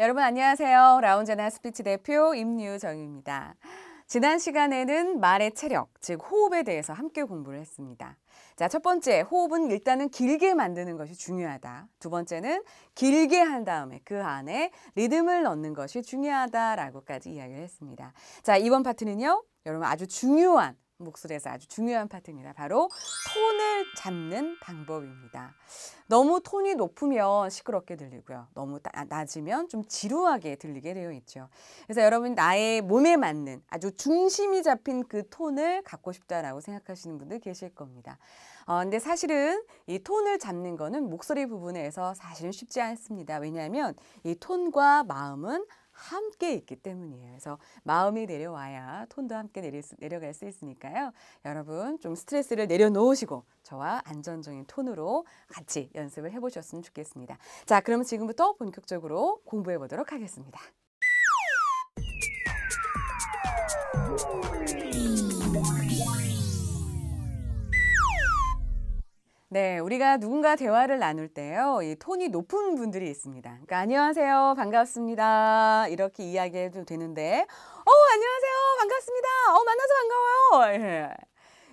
여러분 안녕하세요. 라운제나 스피치 대표 임유정입니다. 지난 시간에는 말의 체력, 즉 호흡에 대해서 함께 공부를 했습니다. 자, 첫 번째, 호흡은 일단은 길게 만드는 것이 중요하다. 두 번째는 길게 한 다음에 그 안에 리듬을 넣는 것이 중요하다라고까지 이야기를 했습니다. 자, 이번 파트는요. 여러분 아주 중요한 목소리에서 아주 중요한 파트입니다. 바로 톤을 잡는 방법입니다. 너무 톤이 높으면 시끄럽게 들리고요. 너무 아, 낮으면 좀 지루하게 들리게 되어 있죠. 그래서 여러분 나의 몸에 맞는 아주 중심이 잡힌 그 톤을 갖고 싶다라고 생각하시는 분들 계실 겁니다. 어, 근데 사실은 이 톤을 잡는 거는 목소리 부분에서 사실은 쉽지 않습니다. 왜냐하면 이 톤과 마음은 함께 있기 때문이에요. 그래서 마음이 내려와야 톤도 함께 내릴 수, 내려갈 수 있으니까요. 여러분 좀 스트레스를 내려놓으시고 저와 안전적인 톤으로 같이 연습을 해보셨으면 좋겠습니다. 자, 그럼 지금부터 본격적으로 공부해 보도록 하겠습니다. 네, 우리가 누군가 대화를 나눌 때요, 이 톤이 높은 분들이 있습니다. 그러니까 안녕하세요, 반갑습니다. 이렇게 이야기해도 되는데, 어, 안녕하세요, 반갑습니다. 어, 만나서 반가워요. 예.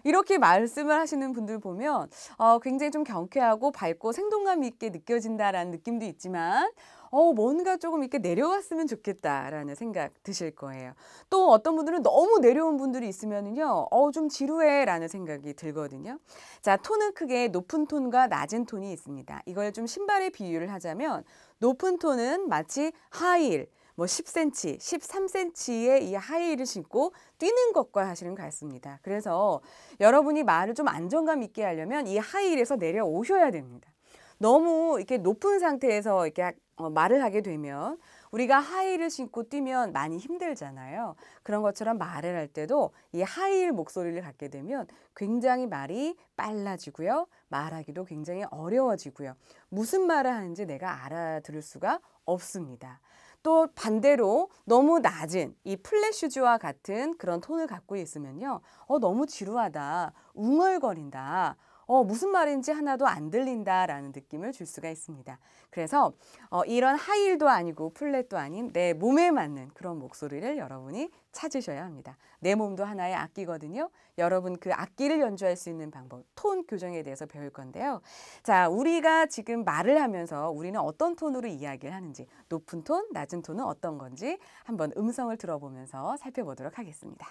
이렇게 말씀을 하시는 분들 보면 어, 굉장히 좀 경쾌하고 밝고 생동감 있게 느껴진다라는 느낌도 있지만 어, 뭔가 조금 이렇게 내려왔으면 좋겠다라는 생각 드실 거예요. 또 어떤 분들은 너무 내려온 분들이 있으면은요, 어, 좀 지루해라는 생각이 들거든요. 자, 톤은 크게 높은 톤과 낮은 톤이 있습니다. 이걸 좀 신발에 비유를 하자면 높은 톤은 마치 하일, 뭐 10cm, 13cm의 이 하이힐을 신고 뛰는 것과 사실은 같습니다. 그래서 여러분이 말을 좀 안정감 있게 하려면 이 하이힐에서 내려오셔야 됩니다. 너무 이렇게 높은 상태에서 이렇게 어, 말을 하게 되면 우리가 하이를 신고 뛰면 많이 힘들잖아요. 그런 것처럼 말을 할 때도 이 하이힐 목소리를 갖게 되면 굉장히 말이 빨라지고요. 말하기도 굉장히 어려워지고요. 무슨 말을 하는지 내가 알아들을 수가 없습니다. 또 반대로 너무 낮은 이 플랫슈즈와 같은 그런 톤을 갖고 있으면요. 어, 너무 지루하다. 웅얼거린다. 어, 무슨 말인지 하나도 안 들린다라는 느낌을 줄 수가 있습니다. 그래서 어, 이런 하이힐도 아니고 플랫도 아닌 내 몸에 맞는 그런 목소리를 여러분이 찾으셔야 합니다. 내 몸도 하나의 악기거든요. 여러분 그 악기를 연주할 수 있는 방법, 톤 교정에 대해서 배울 건데요. 자, 우리가 지금 말을 하면서 우리는 어떤 톤으로 이야기를 하는지, 높은 톤, 낮은 톤은 어떤 건지 한번 음성을 들어보면서 살펴보도록 하겠습니다.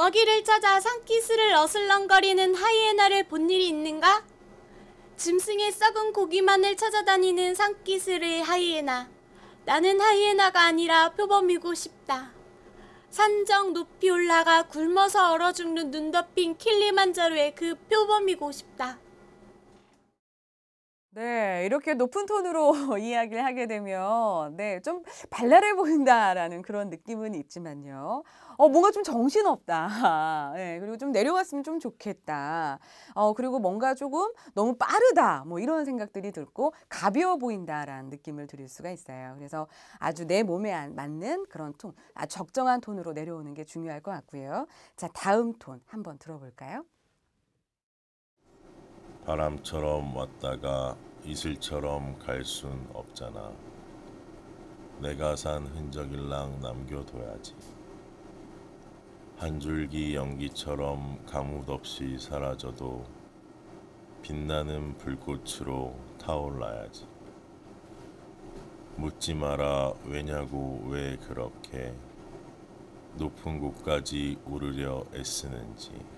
먹이를 찾아 산기스을 어슬렁거리는 하이에나를 본 일이 있는가? 짐승의 썩은 고기만을 찾아다니는 산기스의 하이에나. 나는 하이에나가 아니라 표범이고 싶다. 산정 높이 올라가 굶어서 얼어 죽는 눈 덮인 킬리만자루의그 표범이고 싶다. 네, 이렇게 높은 톤으로 이야기를 하게 되면 네, 좀 발랄해 보인다라는 그런 느낌은 있지만요. 어, 뭔가 좀 정신없다. 네, 그리고 좀 내려왔으면 좀 좋겠다. 어, 그리고 뭔가 조금 너무 빠르다. 뭐 이런 생각들이 들고 가벼워 보인다라는 느낌을 드릴 수가 있어요. 그래서 아주 내 몸에 맞는 그런 톤, 아, 적정한 톤으로 내려오는 게 중요할 것 같고요. 자, 다음 톤 한번 들어볼까요? 바람처럼 왔다가 이슬처럼 갈 순 없잖아. 내가 산 흔적일랑 남겨둬야지. 한 줄기 연기처럼 가뭇없이 사라져도 빛나는 불꽃으로 타올라야지. 묻지 마라 왜냐고 왜 그렇게 높은 곳까지 오르려 애쓰는지.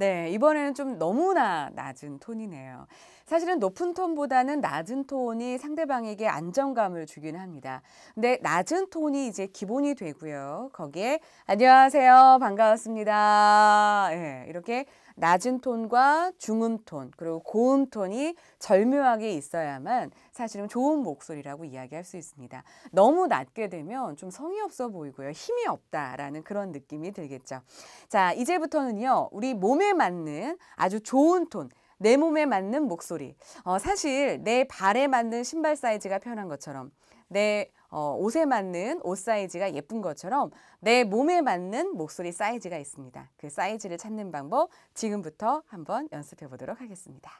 네, 이번에는 좀 너무나 낮은 톤이네요. 사실은 높은 톤보다는 낮은 톤이 상대방에게 안정감을 주긴 합니다. 근데 낮은 톤이 이제 기본이 되고요. 거기에 안녕하세요. 반가웠습니다. 예, 네, 이렇게 낮은 톤과 중음톤 그리고 고음톤이 절묘하게 있어야만 사실은 좋은 목소리라고 이야기할 수 있습니다. 너무 낮게 되면 좀 성의 없어 보이고요. 힘이 없다라는 그런 느낌이 들겠죠. 자, 이제부터는요. 우리 몸에 맞는 아주 좋은 톤, 내 몸에 맞는 목소리. 어, 사실 내 발에 맞는 신발 사이즈가 편한 것처럼 내 어, 옷에 맞는 옷 사이즈가 예쁜 것처럼 내 몸에 맞는 목소리 사이즈가 있습니다. 그 사이즈를 찾는 방법 지금부터 한번 연습해 보도록 하겠습니다.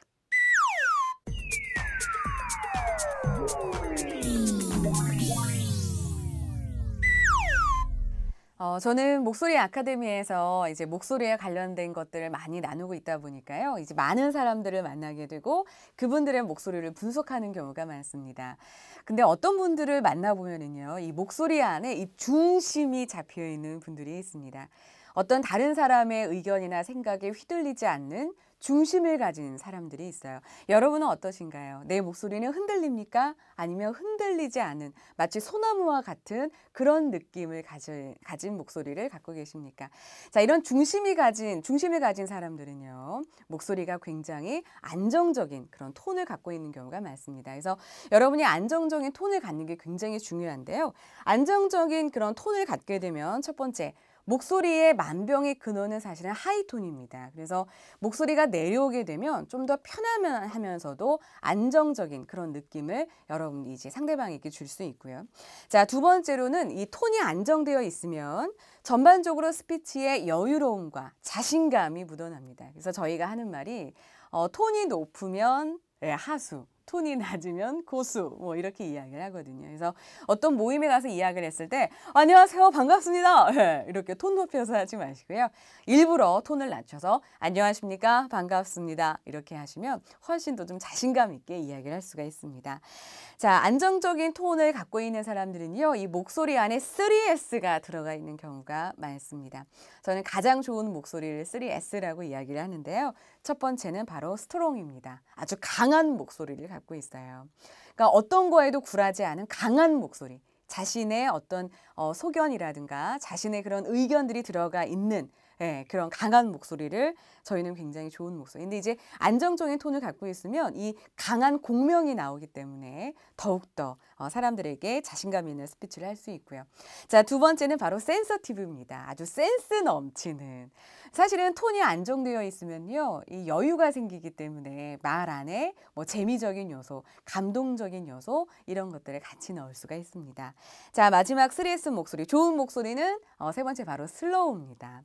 어, 저는 목소리 아카데미에서 이제 목소리에 관련된 것들을 많이 나누고 있다 보니까요. 이제 많은 사람들을 만나게 되고 그분들의 목소리를 분석하는 경우가 많습니다. 근데 어떤 분들을 만나보면은요. 이 목소리 안에 이 중심이 잡혀 있는 분들이 있습니다. 어떤 다른 사람의 의견이나 생각에 휘둘리지 않는 중심을 가진 사람들이 있어요. 여러분은 어떠신가요? 내 목소리는 흔들립니까? 아니면 흔들리지 않은 마치 소나무와 같은 그런 느낌을 가질, 가진 목소리를 갖고 계십니까? 자, 이런 중심이 가진 중심을 가진 사람들은요. 목소리가 굉장히 안정적인 그런 톤을 갖고 있는 경우가 많습니다. 그래서 여러분이 안정적인 톤을 갖는 게 굉장히 중요한데요. 안정적인 그런 톤을 갖게 되면 첫 번째 목소리의 만병의 근원은 사실은 하이톤입니다. 그래서 목소리가 내려오게 되면 좀 더 편안하면서도 안정적인 그런 느낌을 여러분이 이제 상대방에게 줄 수 있고요. 자, 두 번째로는 이 톤이 안정되어 있으면 전반적으로 스피치의 여유로움과 자신감이 묻어납니다. 그래서 저희가 하는 말이 어, 톤이 높으면 예, 하수, 톤이 낮으면 고수 뭐 이렇게 이야기를 하거든요. 그래서 어떤 모임에 가서 이야기를 했을 때 안녕하세요 반갑습니다 예, 이렇게 톤 높여서 하지 마시고요. 일부러 톤을 낮춰서 안녕하십니까 반갑습니다 이렇게 하시면 훨씬 더 좀 자신감 있게 이야기를 할 수가 있습니다. 자 안정적인 톤을 갖고 있는 사람들은요 이 목소리 안에 3S가 들어가 있는 경우가 많습니다. 저는 가장 좋은 목소리를 3S라고 이야기를 하는데요. 첫 번째는 바로 스트롱입니다. 아주 강한 목소리를 갖고 있어요. 그러니까 어떤 거에도 굴하지 않은 강한 목소리. 자신의 어떤 어, 소견이라든가 자신의 그런 의견들이 들어가 있는 예, 그런 강한 목소리를 저희는 굉장히 좋은 목소리. 근데 이제 안정적인 톤을 갖고 있으면 이 강한 공명이 나오기 때문에 더욱더 어, 사람들에게 자신감 있는 스피치를 할 수 있고요. 자, 두 번째는 바로 센서티브입니다. 아주 센스 넘치는. 사실은 톤이 안정되어 있으면요. 이 여유가 생기기 때문에 말 안에 뭐 재미적인 요소, 감동적인 요소 이런 것들을 같이 넣을 수가 있습니다. 자, 마지막 3S 목소리. 좋은 목소리는 어, 세 번째 바로 슬로우입니다.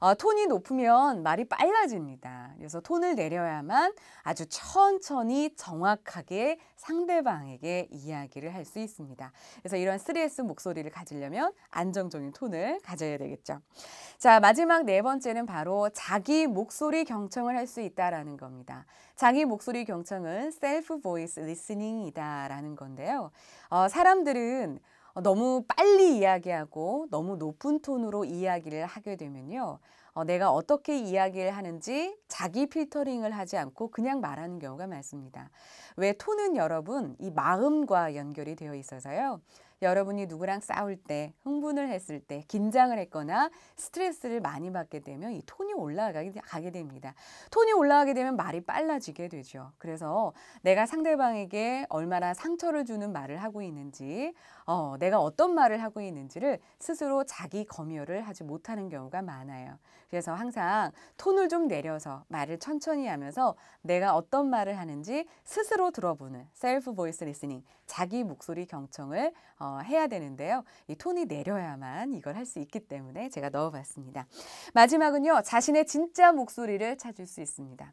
어, 톤이 높으면 말이 빨라집니다. 그래서 톤을 내려야만 아주 천천히 정확하게 상대방에게 이야기를 할 수 있습니다. 그래서 이런 3S 목소리를 가지려면 안정적인 톤을 가져야 되겠죠. 자, 마지막 네 번째는 바로 자기 목소리 경청을 할 수 있다라는 겁니다. 자기 목소리 경청은 self voice listening이다라는 건데요. 어, 사람들은 어, 너무 빨리 이야기하고 너무 높은 톤으로 이야기를 하게 되면요. 어, 내가 어떻게 이야기를 하는지 자기 필터링을 하지 않고 그냥 말하는 경우가 많습니다. 왜 톤은 여러분 이 마음과 연결이 되어 있어서요. 여러분이 누구랑 싸울 때, 흥분을 했을 때, 긴장을 했거나 스트레스를 많이 받게 되면 이 톤이 올라가게 됩니다. 톤이 올라가게 되면 말이 빨라지게 되죠. 그래서 내가 상대방에게 얼마나 상처를 주는 말을 하고 있는지, 어, 내가 어떤 말을 하고 있는지를 스스로 자기 검열을 하지 못하는 경우가 많아요. 그래서 항상 톤을 좀 내려서 말을 천천히 하면서 내가 어떤 말을 하는지 스스로 들어보는 셀프 보이스 리스닝, 자기 목소리 경청을 어, 어, 해야 되는데요. 이 톤이 내려야만 이걸 할 수 있기 때문에 제가 넣어봤습니다. 마지막은요. 자신의 진짜 목소리를 찾을 수 있습니다.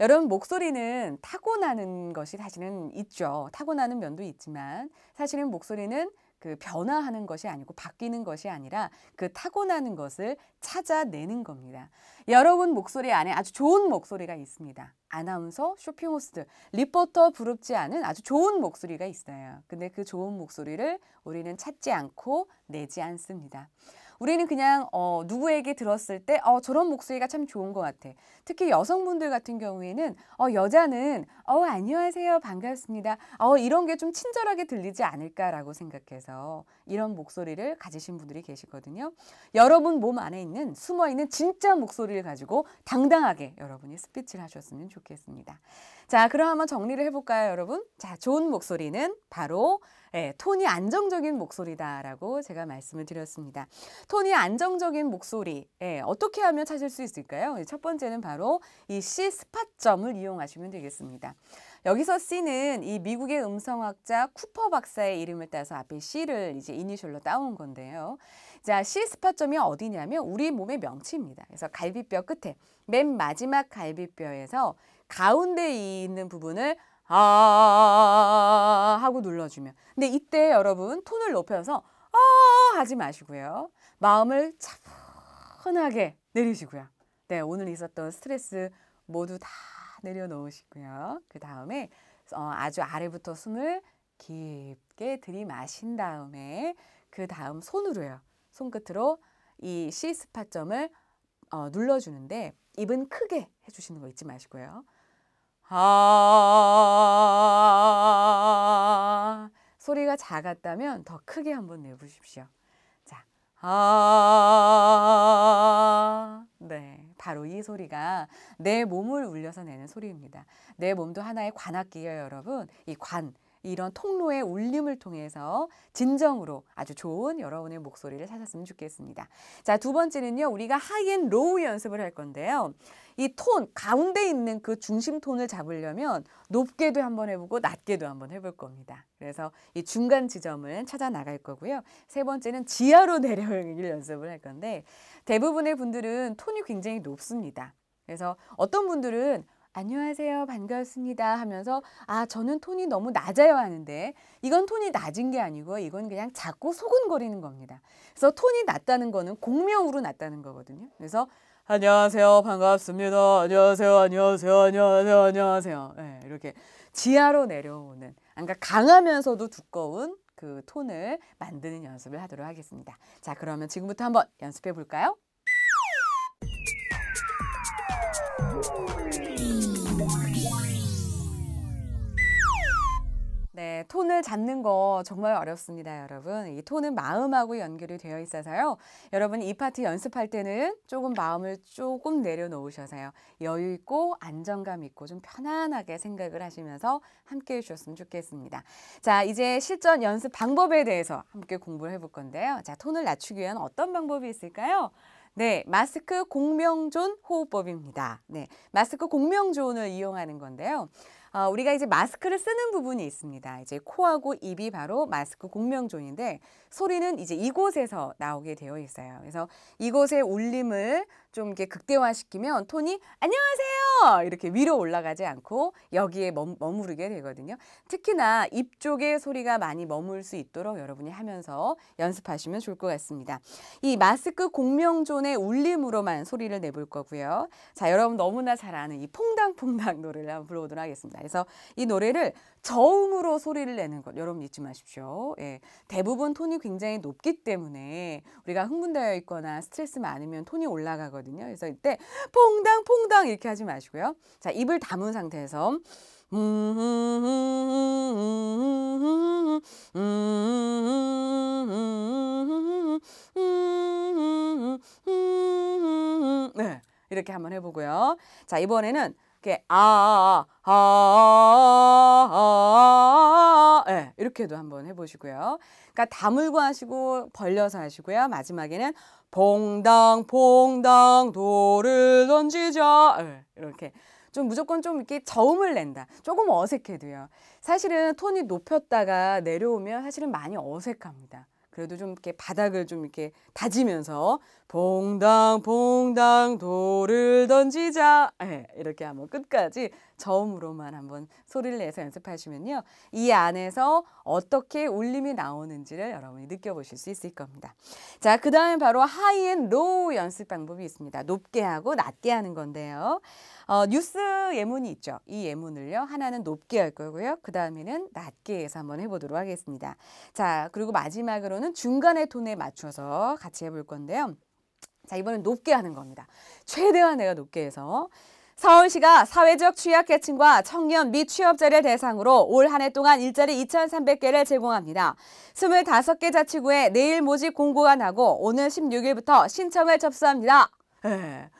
여러분 목소리는 타고나는 것이 사실은 있죠. 타고나는 면도 있지만 사실은 목소리는 그 변화하는 것이 아니고 바뀌는 것이 아니라 그 타고나는 것을 찾아내는 겁니다. 여러분 목소리 안에 아주 좋은 목소리가 있습니다. 아나운서, 쇼핑 호스트, 리포터 부럽지 않은 아주 좋은 목소리가 있어요. 근데 그 좋은 목소리를 우리는 찾지 않고 내지 않습니다. 우리는 그냥 어, 누구에게 들었을 때 어, 저런 목소리가 참 좋은 것 같아. 특히 여성분들 같은 경우에는 어, 여자는 어, 안녕하세요 반갑습니다. 어, 이런 게 좀 친절하게 들리지 않을까라고 생각해서 이런 목소리를 가지신 분들이 계시거든요. 여러분 몸 안에 있는 숨어 있는 진짜 목소리를 가지고 당당하게 여러분이 스피치를 하셨으면 좋겠습니다. 자, 그럼 한번 정리를 해볼까요, 여러분? 자, 좋은 목소리는 바로 예, 톤이 안정적인 목소리다라고 제가 말씀을 드렸습니다. 톤이 안정적인 목소리 예, 어떻게 하면 찾을 수 있을까요? 첫 번째는 바로 이 C 스팟점을 이용하시면 되겠습니다. 여기서 C는 이 미국의 음성학자 쿠퍼 박사의 이름을 따서 앞에 C를 이제 이니셜로 따온 건데요. 자, C 스팟점이 어디냐면 우리 몸의 명치입니다. 그래서 갈비뼈 끝에 맨 마지막 갈비뼈에서 가운데 있는 부분을 아 하고 눌러주면 근데 이때 여러분 톤을 높여서 아 하지 마시고요. 마음을 차분하게 내리시고요. 네, 오늘 있었던 스트레스 모두 다 내려놓으시고요. 그 다음에 어, 아주 아래부터 숨을 깊게 들이마신 다음에 그 다음 손으로요. 손끝으로 이 C 스팟점을 어, 눌러주는데 입은 크게 해주시는 거 잊지 마시고요. 아 소리가 작았다면 더 크게 한번 내보십시오. 자, 아 네. 바로 이 소리가 내 몸을 울려서 내는 소리입니다. 내 몸도 하나의 관악기예요, 여러분. 이 관, 이런 통로의 울림을 통해서 진정으로 아주 좋은 여러분의 목소리를 찾았으면 좋겠습니다. 자, 두 번째는요. 우리가 하이엔 로우 연습을 할 건데요. 이 톤, 가운데 있는 그 중심 톤을 잡으려면 높게도 한번 해보고 낮게도 한번 해볼 겁니다. 그래서 이 중간 지점을 찾아 나갈 거고요. 세 번째는 지하로 내려오기를 연습을 할 건데 대부분의 분들은 톤이 굉장히 높습니다. 그래서 어떤 분들은 안녕하세요. 반갑습니다. 하면서 아, 저는 톤이 너무 낮아요 하는데 이건 톤이 낮은 게 아니고 이건 그냥 자꾸 소근거리는 겁니다. 그래서 톤이 낮다는 거는 공명으로 낮다는 거거든요. 그래서 안녕하세요. 반갑습니다. 안녕하세요. 안녕하세요. 안녕하세요. 안녕하세요. 네, 이렇게 지하로 내려오는 그러니까 강하면서도 두꺼운 그 톤을 만드는 연습을 하도록 하겠습니다. 자, 그러면 지금부터 한번 연습해 볼까요? 톤을 잡는 거 정말 어렵습니다, 여러분. 이 톤은 마음하고 연결이 되어 있어서요. 여러분 이 파트 연습할 때는 조금 마음을 조금 내려놓으셔서요. 여유 있고 안정감 있고 좀 편안하게 생각을 하시면서 함께 해 주셨으면 좋겠습니다. 자, 이제 실전 연습 방법에 대해서 함께 공부를 해볼 건데요. 자, 톤을 낮추기 위한 어떤 방법이 있을까요? 네, 마스크 공명존 호흡법입니다. 네, 마스크 공명존을 이용하는 건데요. 어, 우리가 이제 마스크를 쓰는 부분이 있습니다. 이제 코하고 입이 바로 마스크 공명존인데 소리는 이제 이곳에서 나오게 되어 있어요. 그래서 이곳의 울림을 좀 이렇게 극대화시키면 톤이 안녕하세요 이렇게 위로 올라가지 않고 여기에 머무르게 되거든요. 특히나 입 쪽에 소리가 많이 머물 수 있도록 여러분이 하면서 연습하시면 좋을 것 같습니다. 이 마스크 공명존의 울림으로만 소리를 내볼 거고요. 자 여러분 너무나 잘 아는 이 퐁당퐁당 노래를 한번 불러보도록 하겠습니다. 그래서 이 노래를 저음으로 소리를 내는 것 여러분 잊지 마십시오. 예, 대부분 톤이 굉장히 높기 때문에 우리가 흥분되어 있거나 스트레스 많으면 톤이 올라가거든요. 그래서 이때 퐁당 퐁당 이렇게 하지 마시고요. 자 입을 담은 상태에서 네, 이렇게 한번 해보고요. 자 이번에는 이렇게 아아아 이렇게도 한번 해보시고요. 그러니까 다물고 하시고 벌려서 하시고요. 마지막에는 봉당 봉당 돌을 던지자 예, 이렇게 좀 무조건 좀 이렇게 저음을 낸다. 조금 어색해도요. 사실은 톤이 높였다가 내려오면 사실은 많이 어색합니다. 그래도 좀 이렇게 바닥을 좀 이렇게 다지면서 퐁당퐁당 돌을 던지자 예, 이렇게 한번 끝까지 저음으로만 한번 소리를 내서 연습하시면요. 이 안에서 어떻게 울림이 나오는지를 여러분이 느껴보실 수 있을 겁니다. 자, 그 다음에 바로 하이 앤 로우 연습 방법이 있습니다. 높게 하고 낮게 하는 건데요. 어, 뉴스 예문이 있죠. 이 예문을요. 하나는 높게 할 거고요. 그 다음에는 낮게 해서 한번 해보도록 하겠습니다. 자, 그리고 마지막으로는 중간의 톤에 맞춰서 같이 해볼 건데요. 자, 이번엔 높게 하는 겁니다. 최대한 내가 높게 해서. 서울시가 사회적 취약계층과 청년 및 취업자를 대상으로 올 한 해 동안 일자리 2,300개를 제공합니다. 25개 자치구에 내일 모집 공고가 나고 오늘 16일부터 신청을 접수합니다. 네.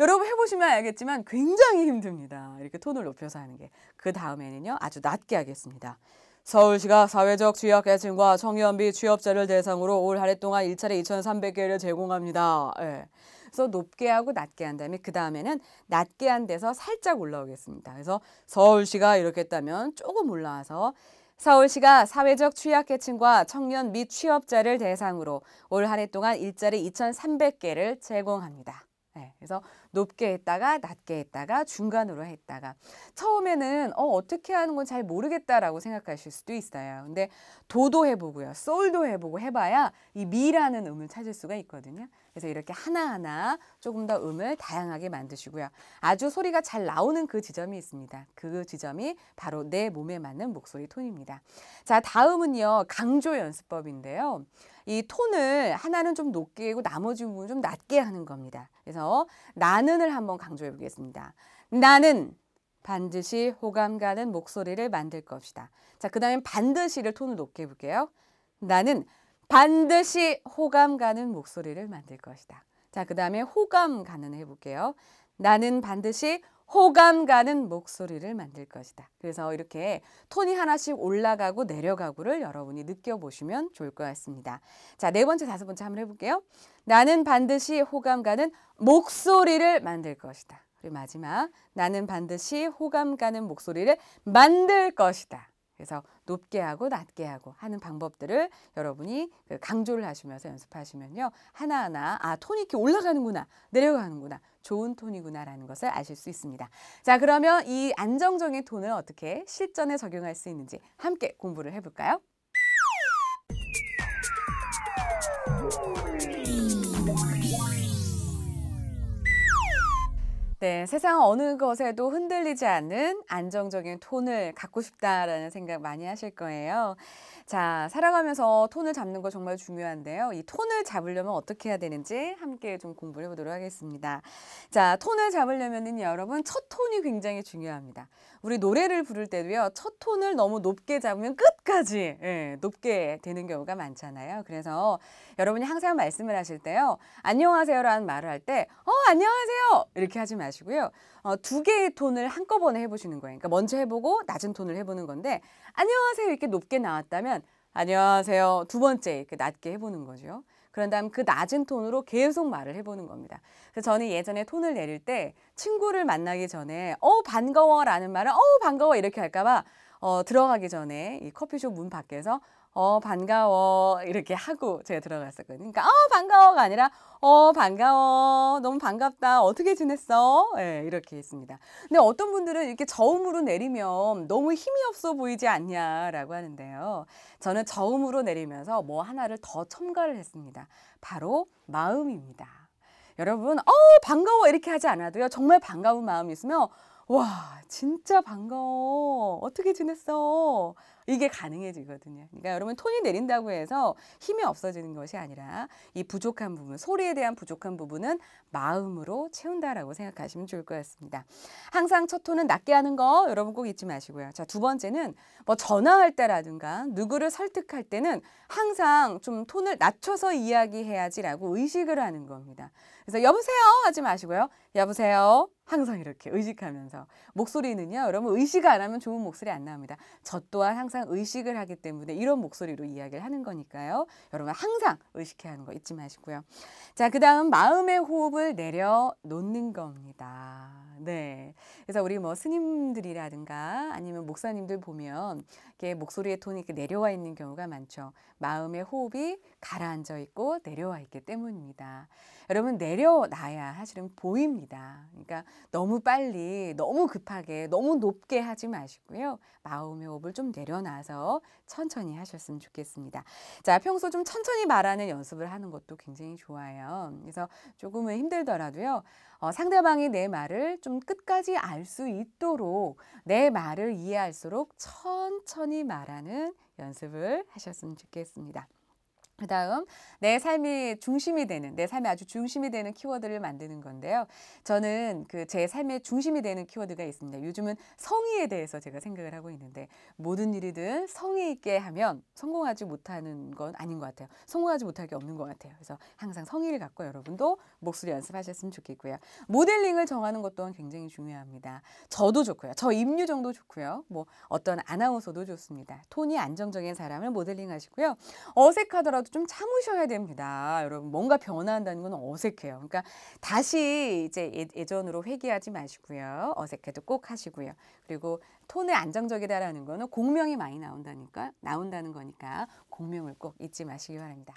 여러분 해보시면 알겠지만 굉장히 힘듭니다. 이렇게 톤을 높여서 하는 게. 그 다음에는요, 아주 낮게 하겠습니다. 서울시가 사회적 취약계층과 청년비 취업자를 대상으로 올 한 해 동안 일차례 2,300개를 제공합니다. 예. 그래서 높게 하고 낮게 한 다음에 그 다음에는 낮게 한 데서 살짝 올라오겠습니다. 그래서 서울시가 이렇게 했다면 조금 올라와서 서울시가 사회적 취약계층과 청년 및 취업자를 대상으로 올 한 해 동안 일자리 2,300개를 제공합니다. 네, 그래서 높게 했다가 낮게 했다가 중간으로 했다가 처음에는 어, 어떻게 하는 건 잘 모르겠다라고 생각하실 수도 있어요. 근데 도도 해보고요. 솔도 해보고 해봐야 이 미라는 음을 찾을 수가 있거든요. 그래서 이렇게 하나하나 조금 더 음을 다양하게 만드시고요. 아주 소리가 잘 나오는 그 지점이 있습니다. 그 지점이 바로 내 몸에 맞는 목소리 톤입니다. 자, 다음은요. 강조 연습법인데요. 이 톤을 하나는 좀 높게 하고 나머지 부분 좀 낮게 하는 겁니다. 그래서 나는을 한번 강조해 보겠습니다. 나는 반드시 호감 가는 목소리를 만들 것이다. 자, 그다음에 반드시를 톤을 높게 해볼게요. 나는 반드시 호감 가는 목소리를 만들 것이다. 자, 그 다음에 호감 가는 해볼게요. 나는 반드시 호감 가는 목소리를 만들 것이다. 그래서 이렇게 톤이 하나씩 올라가고 내려가고를 여러분이 느껴보시면 좋을 것 같습니다. 자, 네 번째, 다섯 번째 한번 해볼게요. 나는 반드시 호감 가는 목소리를 만들 것이다. 그리고 마지막, 나는 반드시 호감 가는 목소리를 만들 것이다. 그래서 높게 하고 낮게 하고 하는 방법들을 여러분이 그 강조를 하시면서 연습하시면요. 하나하나 아 톤이 이렇게 올라가는구나 내려가는구나 좋은 톤이구나라는 것을 아실 수 있습니다. 자 그러면 이 안정적인 톤을 어떻게 실전에 적용할 수 있는지 함께 공부를 해볼까요? 네, 세상 어느 것에도 흔들리지 않는 안정적인 톤을 갖고 싶다라는 생각 많이 하실 거예요. 자, 살아가면서 톤을 잡는 거 정말 중요한데요. 이 톤을 잡으려면 어떻게 해야 되는지 함께 좀 공부를 해보도록 하겠습니다. 자, 톤을 잡으려면은 여러분 첫 톤이 굉장히 중요합니다. 우리 노래를 부를 때도요. 첫 톤을 너무 높게 잡으면 끝까지 예, 높게 되는 경우가 많잖아요. 그래서 여러분이 항상 말씀을 하실 때요. 안녕하세요라는 말을 할 때 어, 안녕하세요. 이렇게 하지 마시고요. 어, 두 개의 톤을 한꺼번에 해 보시는 거예요. 그러니까 먼저 해 보고 낮은 톤을 해 보는 건데 안녕하세요 이렇게 높게 나왔다면 안녕하세요 두 번째 이렇게 낮게 해 보는 거죠. 그런 다음 그 낮은 톤으로 계속 말을 해보는 겁니다. 그래서 저는 예전에 톤을 내릴 때 친구를 만나기 전에 어 반가워라는 말을 어 반가워 이렇게 할까봐 어, 들어가기 전에 이 커피숍 문 밖에서 어, 반가워. 이렇게 하고 제가 들어갔었거든요. 그러니까, 어, 반가워가 아니라, 어, 반가워. 너무 반갑다. 어떻게 지냈어? 예, 네, 이렇게 했습니다. 근데 어떤 분들은 이렇게 저음으로 내리면 너무 힘이 없어 보이지 않냐라고 하는데요. 저는 저음으로 내리면서 뭐 하나를 더 첨가를 했습니다. 바로 마음입니다. 여러분, 어, 반가워. 이렇게 하지 않아도요. 정말 반가운 마음이 있으면, 와, 진짜 반가워. 어떻게 지냈어? 이게 가능해지거든요. 그러니까 여러분 톤이 내린다고 해서 힘이 없어지는 것이 아니라 이 부족한 부분, 소리에 대한 부족한 부분은 마음으로 채운다라고 생각하시면 좋을 것 같습니다. 항상 첫 톤은 낮게 하는 거 여러분 꼭 잊지 마시고요. 자, 두 번째는 뭐 전화할 때라든가 누구를 설득할 때는 항상 좀 톤을 낮춰서 이야기해야지라고 의식을 하는 겁니다. 그래서 여보세요 하지 마시고요. 여보세요. 항상 이렇게 의식하면서 목소리는요. 여러분 의식 안 하면 좋은 목소리 안 나옵니다. 저 또한 항상 항상 의식을 하기 때문에 이런 목소리로 이야기를 하는 거니까요. 여러분 항상 의식해야 하는 거 잊지 마시고요. 자, 그 다음 마음의 호흡을 내려놓는 겁니다. 네. 그래서 우리 뭐 스님들이라든가 아니면 목사님들 보면 이렇게 목소리의 톤이 이렇게 내려와 있는 경우가 많죠. 마음의 호흡이 가라앉아 있고 내려와 있기 때문입니다. 여러분 내려놔야 사실은 보입니다. 그러니까 너무 빨리 너무 급하게 너무 높게 하지 마시고요. 마음의 호흡을 좀 내려놔서 천천히 하셨으면 좋겠습니다. 자 평소 좀 천천히 말하는 연습을 하는 것도 굉장히 좋아요. 그래서 조금은 힘들더라도요. 어, 상대방이 내 말을 좀 끝까지 알 수 있도록 내 말을 이해할수록 천천히 말하는 연습을 하셨으면 좋겠습니다. 그 다음 내 삶이 중심이 되는 내 삶의 아주 중심이 되는 키워드를 만드는 건데요. 저는 그 제 삶의 중심이 되는 키워드가 있습니다. 요즘은 성의에 대해서 제가 생각을 하고 있는데 모든 일이든 성의 있게 하면 성공하지 못하는 건 아닌 것 같아요. 성공하지 못할 게 없는 것 같아요. 그래서 항상 성의를 갖고 여러분도 목소리 연습하셨으면 좋겠고요. 모델링을 정하는 것도 굉장히 중요합니다. 저도 좋고요. 저 임유정도 좋고요. 뭐 어떤 아나운서도 좋습니다. 톤이 안정적인 사람을 모델링 하시고요. 어색하더라도 상도좀 참으셔야 됩니다. 여러분 뭔가 변화한다는 건 어색해요. 그러니까 다시 이제 예, 예전으로 회귀하지 마시고요. 어색해도 꼭 하시고요. 그리고 톤의 안정적이다라는 거는 공명이 많이 나온다니까 나온다는 거니까 공명을 꼭 잊지 마시기 바랍니다.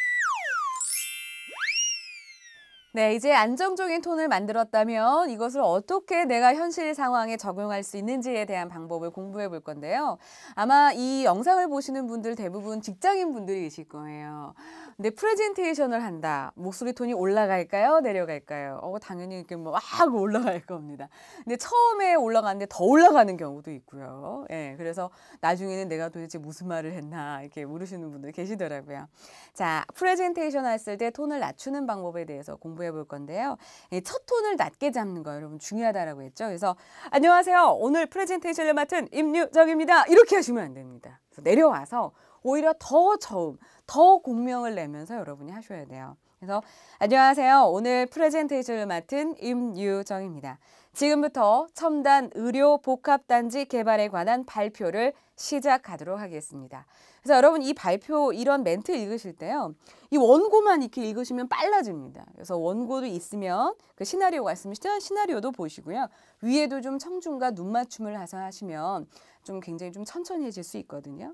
네, 이제 안정적인 톤을 만들었다면 이것을 어떻게 내가 현실 상황에 적용할 수 있는지에 대한 방법을 공부해 볼 건데요. 아마 이 영상을 보시는 분들 대부분 직장인 분들이실 계 거예요. 근데 네, 프레젠테이션을 한다. 목소리 톤이 올라갈까요? 내려갈까요? 어, 당연히 이렇게 뭐 막 올라갈 겁니다. 근데 처음에 올라갔는데더 올라가는 경우도 있고요. 예, 그래서 나중에는 내가 도대체 무슨 말을 했나 이렇게 모르시는 분들 계시더라고요. 자, 프레젠테이션 했을 때 톤을 낮추는 방법에 대해서 공부해 볼 건데요. 예, 첫 톤을 낮게 잡는 거 여러분 중요하다라고 했죠. 그래서 안녕하세요. 오늘 프레젠테이션을 맡은 임유정입니다. 이렇게 하시면 안 됩니다. 그래서 내려와서 오히려 더 저음, 더 공명을 내면서 여러분이 하셔야 돼요. 그래서 안녕하세요. 오늘 프레젠테이션을 맡은 임유정입니다. 지금부터 첨단 의료 복합단지 개발에 관한 발표를 시작하도록 하겠습니다. 그래서 여러분 이 발표 이런 멘트 읽으실 때요. 이 원고만 이렇게 읽으시면 빨라집니다. 그래서 원고도 있으면 그 시나리오가 있으면 시나리오도 보시고요. 위에도 좀 청중과 눈맞춤을 하셔 하시면 좀 굉장히 좀 천천히 해질 수 있거든요.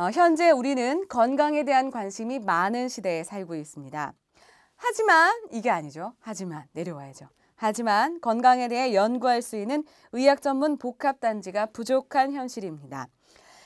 어, 현재 우리는 건강에 대한 관심이 많은 시대에 살고 있습니다. 하지만 이게 아니죠. 하지만 내려와야죠. 하지만 건강에 대해 연구할 수 있는 의학 전문 복합단지가 부족한 현실입니다.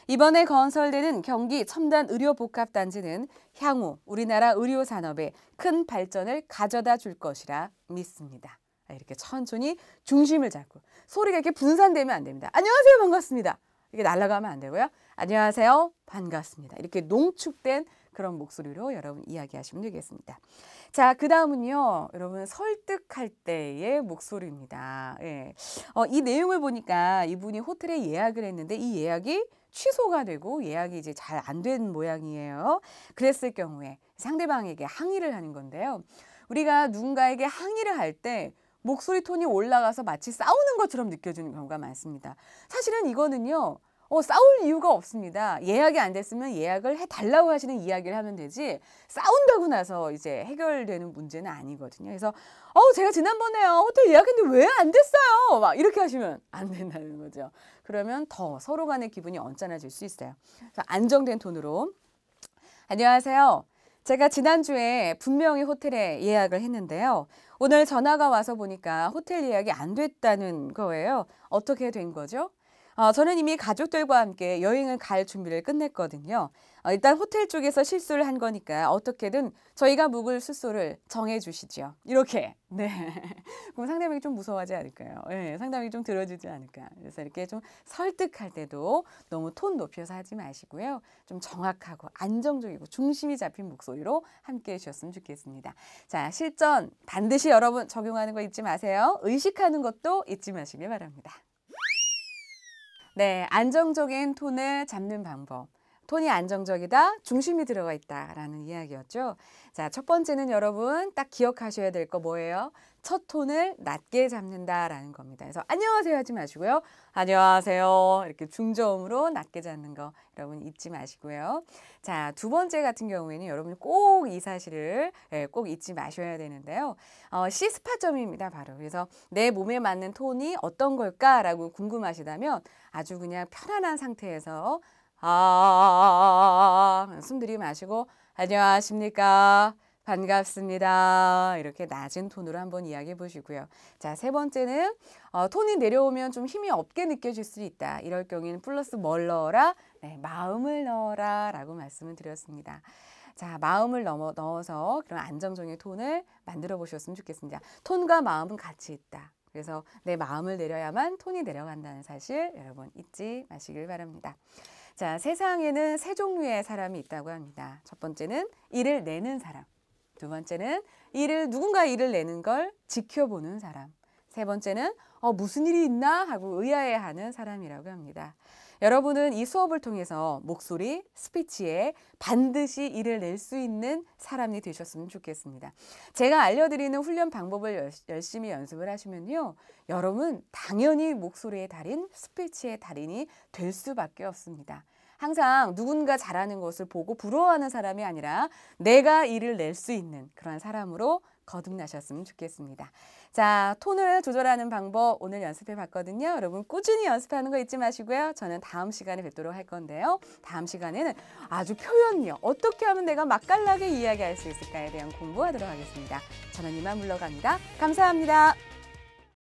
이번에 건설되는 경기 첨단 의료 복합단지는 향후 우리나라 의료 산업에 큰 발전을 가져다 줄 것이라 믿습니다. 아, 이렇게 천천히 중심을 잡고 소리가 이렇게 분산되면 안 됩니다. 안녕하세요. 반갑습니다. 이게 날아가면 안 되고요. 안녕하세요. 반갑습니다. 이렇게 농축된 그런 목소리로 여러분 이야기하시면 되겠습니다. 자, 그 다음은요, 여러분 설득할 때의 목소리입니다. 예. 어, 이 내용을 보니까 이분이 호텔에 예약을 했는데 이 예약이 취소가 되고 예약이 이제 잘 안 된 모양이에요. 그랬을 경우에 상대방에게 항의를 하는 건데요. 우리가 누군가에게 항의를 할때 목소리 톤이 올라가서 마치 싸우는 것처럼 느껴지는 경우가 많습니다. 사실은 이거는요. 어, 싸울 이유가 없습니다. 예약이 안 됐으면 예약을 해달라고 하시는 이야기를 하면 되지 싸운다고 나서 이제 해결되는 문제는 아니거든요. 그래서 어 제가 지난번에요 어, 호텔 예약했는데 왜 안 됐어요? 막 이렇게 하시면 안 된다는 거죠. 그러면 더 서로 간의 기분이 언짢아질 수 있어요. 그래서 안정된 톤으로 안녕하세요. 제가 지난주에 분명히 호텔에 예약을 했는데요. 오늘 전화가 와서 보니까 호텔 예약이 안 됐다는 거예요. 어떻게 된 거죠? 어, 저는 이미 가족들과 함께 여행을 갈 준비를 끝냈거든요. 어, 일단 호텔 쪽에서 실수를 한 거니까 어떻게든 저희가 묵을 숙소를 정해 주시죠. 이렇게. 네. 그럼 상대방이 좀 무서워하지 않을까요? 네, 예, 상당히 좀 들어주지 않을까. 그래서 이렇게 좀 설득할 때도 너무 톤 높여서 하지 마시고요. 좀 정확하고 안정적이고 중심이 잡힌 목소리로 함께 해주셨으면 좋겠습니다. 자, 실전 반드시 여러분 적용하는 거 잊지 마세요. 의식하는 것도 잊지 마시길 바랍니다. 네, 안정적인 톤을 잡는 방법. 톤이 안정적이다, 중심이 들어가 있다라는 이야기였죠. 자, 첫 번째는 여러분 딱 기억하셔야 될 거 뭐예요? 첫 톤을 낮게 잡는다라는 겁니다. 그래서 안녕하세요 하지 마시고요. 안녕하세요. 이렇게 중저음으로 낮게 잡는 거 여러분 잊지 마시고요. 자, 두 번째 같은 경우에는 여러분 꼭 이 사실을 예, 꼭 잊지 마셔야 되는데요. 어, C 스파점입니다. 바로. 그래서 내 몸에 맞는 톤이 어떤 걸까라고 궁금하시다면 아주 그냥 편안한 상태에서 아, 숨 들이마시고 안녕하십니까. 반갑습니다. 이렇게 낮은 톤으로 한번 이야기해 보시고요. 자, 세 번째는 어, 톤이 내려오면 좀 힘이 없게 느껴질 수 있다. 이럴 경우에는 플러스 멀 넣어라, 네, 마음을 넣어라 라고 말씀을 드렸습니다. 자, 마음을 넘어, 넣어서 그런 안정적인 톤을 만들어 보셨으면 좋겠습니다. 톤과 마음은 같이 있다. 그래서 내 마음을 내려야만 톤이 내려간다는 사실 여러분 잊지 마시길 바랍니다. 자, 세상에는 세 종류의 사람이 있다고 합니다. 첫 번째는 일을 내는 사람. 두 번째는 일을 누군가 일을 내는 걸 지켜보는 사람. 세 번째는 어, 무슨 일이 있나 하고 의아해하는 사람이라고 합니다. 여러분은 이 수업을 통해서 목소리, 스피치에 반드시 일을 낼 수 있는 사람이 되셨으면 좋겠습니다. 제가 알려드리는 훈련 방법을 열심히 연습을 하시면요. 여러분 당연히 목소리의 달인, 스피치의 달인이 될 수밖에 없습니다. 항상 누군가 잘하는 것을 보고 부러워하는 사람이 아니라 내가 일을 낼 수 있는 그런 사람으로 거듭나셨으면 좋겠습니다. 자, 톤을 조절하는 방법 오늘 연습해 봤거든요. 여러분 꾸준히 연습하는 거 잊지 마시고요. 저는 다음 시간에 뵙도록 할 건데요. 다음 시간에는 아주 표현력, 어떻게 하면 내가 맛깔나게 이야기할 수 있을까에 대한 공부하도록 하겠습니다. 저는 이만 물러갑니다. 감사합니다.